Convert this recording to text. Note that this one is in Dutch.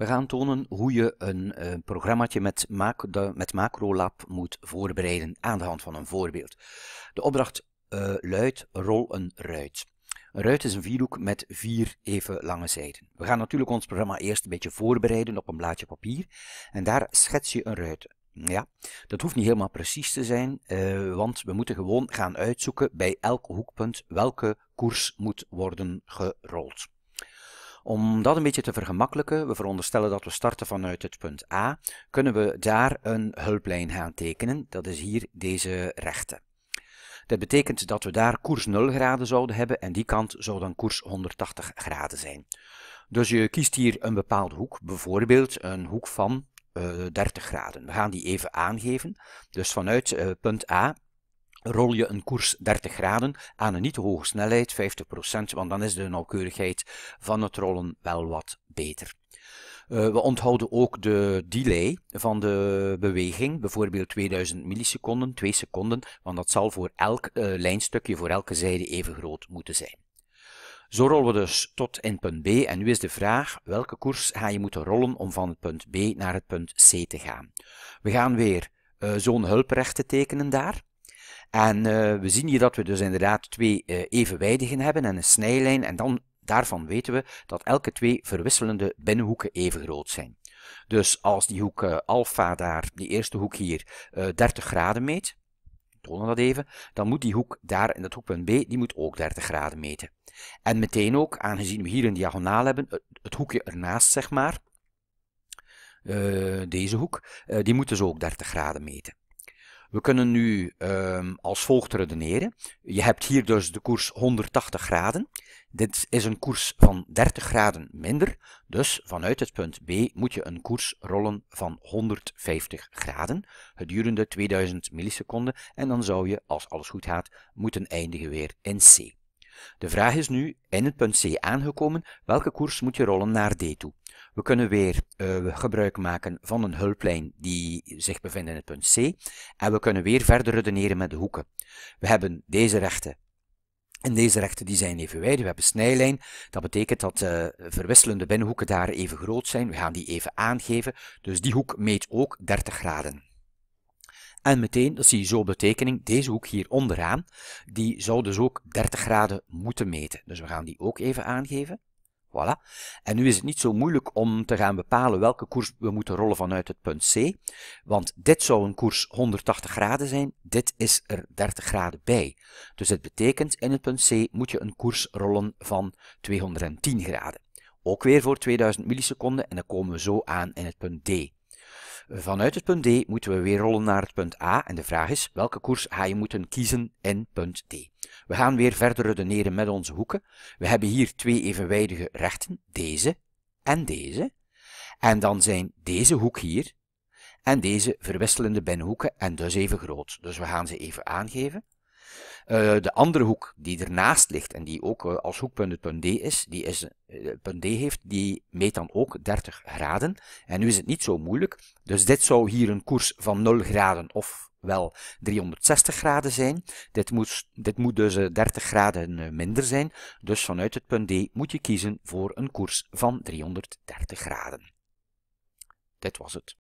We gaan tonen hoe je een, een eh, programmaatje met, met MacroLab moet voorbereiden aan de hand van een voorbeeld. De opdracht uh, luidt rol een ruit. Een ruit is een vierhoek met vier even lange zijden. We gaan natuurlijk ons programma eerst een beetje voorbereiden op een blaadje papier en daar schets je een ruit. Ja, dat hoeft niet helemaal precies te zijn, eh, want we moeten gewoon gaan uitzoeken bij elk hoekpunt welke koers moet worden gerold. Om dat een beetje te vergemakkelijken, we veronderstellen dat we starten vanuit het punt A, kunnen we daar een hulplijn gaan tekenen. Dat is hier deze rechte. Dat betekent dat we daar koers 0 graden zouden hebben en die kant zou dan koers 180 graden zijn. Dus je kiest hier een bepaalde hoek, bijvoorbeeld een hoek van 30 eh, graden. We gaan die even aangeven. Dus vanuit eh, punt A rol je een koers 30 graden aan een niet hoge snelheid, 50%, want dan is de nauwkeurigheid van het rollen wel wat beter. Eh, we onthouden ook de delay van de beweging, bijvoorbeeld 2000 milliseconden, 2 seconden, want dat zal voor elk eh, lijnstukje, voor elke zijde even groot moeten zijn. Zo rollen we dus tot in punt B en nu is de vraag welke koers ga je moeten rollen om van het punt B naar het punt C te gaan. We gaan weer eh, zo'n hulprechten tekenen daar. En eh, we zien hier dat we dus inderdaad twee eh, evenwijdigen hebben en een snijlijn. En dan daarvan weten we dat elke twee verwisselende binnenhoeken even groot zijn. Dus als die hoek eh, alfa daar, die eerste hoek hier, 30 graden meet, tonen dat even, dan moet die hoek daar in dat hoekpunt B, die moet ook 30 graden meten. En meteen ook, aangezien we hier een diagonaal hebben, het hoekje ernaast zeg maar, deze hoek, die moet dus ook 30 graden meten. We kunnen nu ehm, als volgt redeneren. Je hebt hier dus de koers 180 graden. Dit is een koers van 30 graden minder. Dus vanuit het punt B moet je een koers rollen van 150 graden gedurende 2000 milliseconden. En dan zou je, als alles goed gaat, moeten eindigen weer in C. De vraag is nu, in het punt C aangekomen, welke koers moet je rollen naar D toe? We kunnen weer eh, gebruik maken van een hulplijn die zich bevindt in het punt C. En we kunnen weer verder redeneren met de hoeken. We hebben deze rechten en deze rechten die zijn evenwijdig. We hebben snijlijn. Dat betekent dat de eh, verwisselende binnenhoeken daar even groot zijn. We gaan die even aangeven. Dus die hoek meet ook 30 graden. En meteen, dat zie je zo op de tekening, deze hoek hier onderaan, die zou dus ook 30 graden moeten meten. Dus we gaan die ook even aangeven. Voilà. En nu is het niet zo moeilijk om te gaan bepalen welke koers we moeten rollen vanuit het punt C. Want dit zou een koers 180 graden zijn, dit is er 30 graden bij. Dus het betekent in het punt C moet je een koers rollen van 210 graden. Ook weer voor 2000 milliseconden en dan komen we zo aan in het punt D. Vanuit het punt D moeten we weer rollen naar het punt A en de vraag is welke koers ga je moeten kiezen in punt D. We gaan weer verder redeneren met onze hoeken. We hebben hier twee evenwijdige rechten, deze en deze. En dan zijn deze hoek hier en deze verwisselende binnenhoeken en dus even groot. Dus we gaan ze even aangeven. Eh, de andere hoek die ernaast ligt en die ook eh, als hoekpunt het punt D is, die is, eh, punt D heeft, die meet dan ook 30 graden. En nu is het niet zo moeilijk. Dus dit zou hier een koers van 0 graden of wel 360 graden zijn. Dit moet, dit moet dus 30 graden minder zijn. Dus vanuit het punt D moet je kiezen voor een koers van 330 graden. Dit was het.